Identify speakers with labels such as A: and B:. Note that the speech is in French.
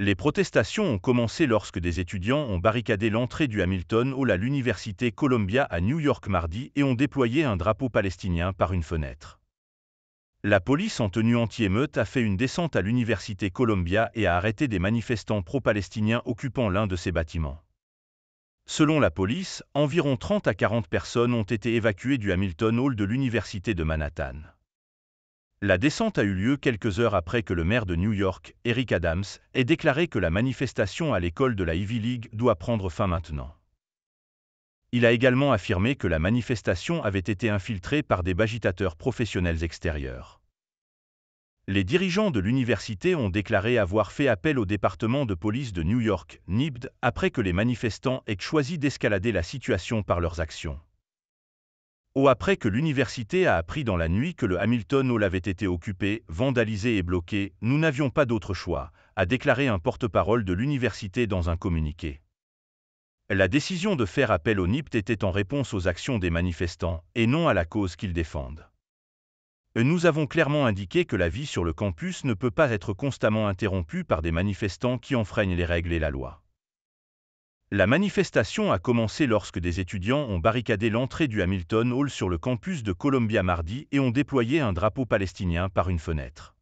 A: Les protestations ont commencé lorsque des étudiants ont barricadé l'entrée du Hamilton Hall à l'Université Columbia à New York mardi et ont déployé un drapeau palestinien par une fenêtre. La police en tenue anti-émeute a fait une descente à l'Université Columbia et a arrêté des manifestants pro-palestiniens occupant l'un de ces bâtiments. Selon la police, environ 30 à 40 personnes ont été évacuées du Hamilton Hall de l'Université de Manhattan. La descente a eu lieu quelques heures après que le maire de New York, Eric Adams, ait déclaré que la manifestation à l'école de la Ivy League doit prendre fin maintenant. Il a également affirmé que la manifestation avait été infiltrée par des bagitateurs professionnels extérieurs. Les dirigeants de l'université ont déclaré avoir fait appel au département de police de New York, NIBD, après que les manifestants aient choisi d'escalader la situation par leurs actions ou après que l'université a appris dans la nuit que le Hamilton Hall avait été occupé, vandalisé et bloqué, nous n'avions pas d'autre choix, a déclaré un porte-parole de l'université dans un communiqué. La décision de faire appel au NIPT était en réponse aux actions des manifestants et non à la cause qu'ils défendent. Euh, nous avons clairement indiqué que la vie sur le campus ne peut pas être constamment interrompue par des manifestants qui enfreignent les règles et la loi. La manifestation a commencé lorsque des étudiants ont barricadé l'entrée du Hamilton Hall sur le campus de Columbia mardi et ont déployé un drapeau palestinien par une fenêtre.